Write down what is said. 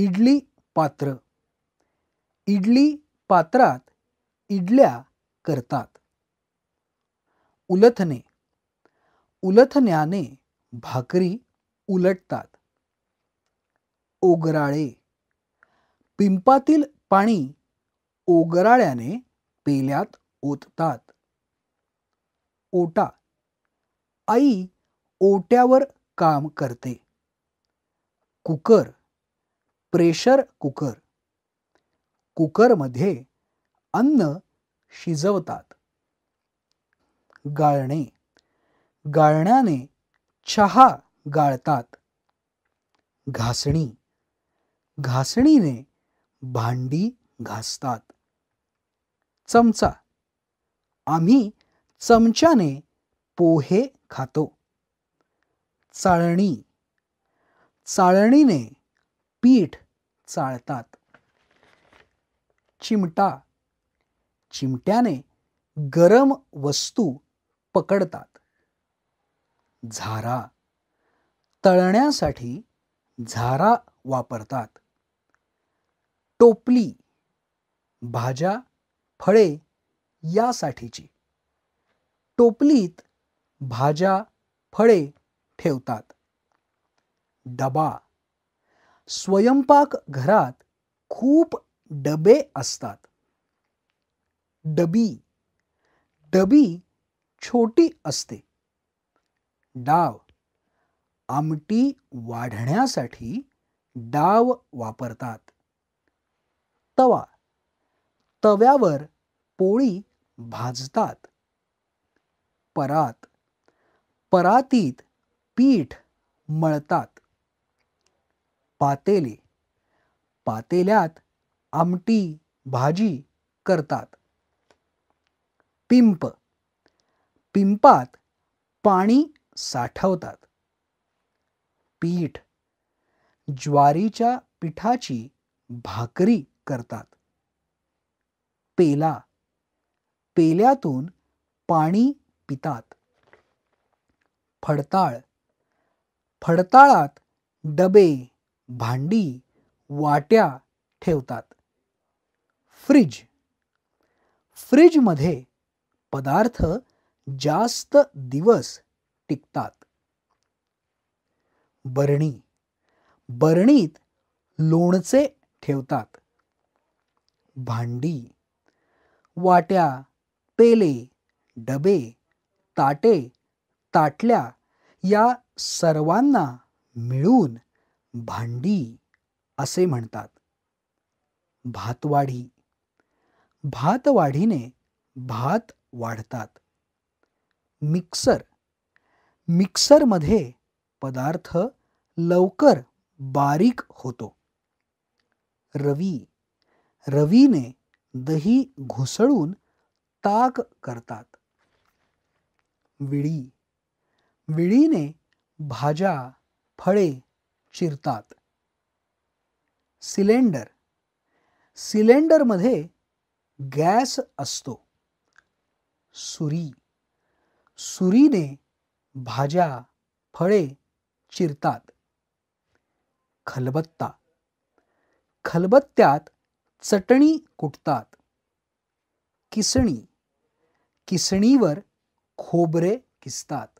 इडली पात्र इडली पात्रात इडल्या करतात उलथने उलथण्याने भाकरी उलटतात ओगराळे पिंपातील पाणी ओगराळ्याने पेल्यात ओततात ओटा आई ओट्यावर काम करते कुकर प्रेशर कुकर कुकरमध्ये अन्न शिजवतात गाळणे गाळण्याने चहा गाळतात घासणी घासणीने भांडी घासतात चमचा आम्ही चमच्याने पोहे खातो चाळणी चाळणीने पीठ चाळतात चिमटा चिमट्याने गरम वस्तू पकडतात झारा तळण्यासाठी झारा वापरतात टोपली भाज्या फळे यासाठीची टोपलीत भाज्या फळे ठेवतात डबा स्वयंपाक घरात खूप डबे असतात डबी डबी छोटी असते डाव आमटी वाढण्यासाठी डाव वापरतात तवा तव्यावर पोळी भाजतात परात परातीत पीठ मळतात पातेले पातेल्यात आमटी भाजी करतात पिंप पिंपात पाणी साठवतात पीठ ज्वारीच्या पिठाची भाकरी करतात पेला पेल्यातून पाणी पितात फडताळ फडताळात डबे भांडी वाट्या ठेवतात फ्रिज फ्रिजमध्ये पदार्थ जास्त दिवस टिकतात बरणी बरणीत लोणचे ठेवतात भांडी वाट्या पेले डबे ताटे ताटल्या या सर्वांना मिळून भांडी असे म्हणतात भातवाढी भातवाढीने भात वाढतात मिक्सर मिक्सरमध्ये पदार्थ लवकर बारीक होतो रवी रवीने दही घुसळून ताक करतात विळी विळीने भाज्या फळे चिरतात सिलेंडर सिलेंडरमध्ये गॅस असतो सुरी सुरीने भाज्या फळे चिरतात खलबत्ता खलबत्त्यात चटणी कुटतात किसणी किसणीवर खोबरे किसतात